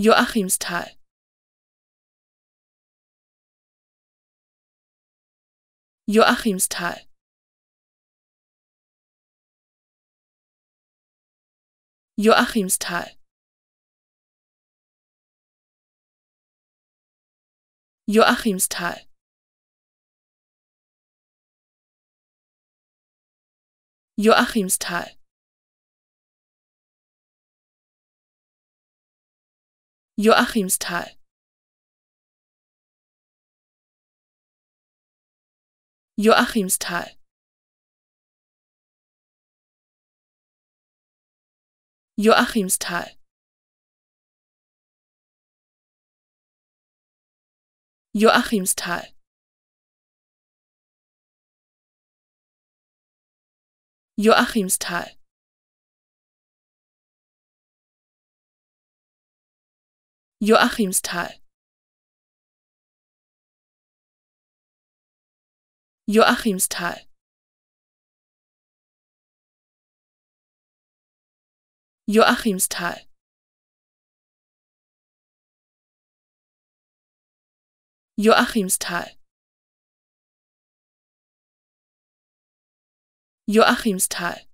Joachimsthal Joachimsthal Joachimsthal Joachimsthal Joachimsthal Joachimsthal Joachimsthal Joachimsthal Joachimsthal Joachimsthal Joachimsthal Joachimsthal Joachimsthal Joachimsthal Joachimsthal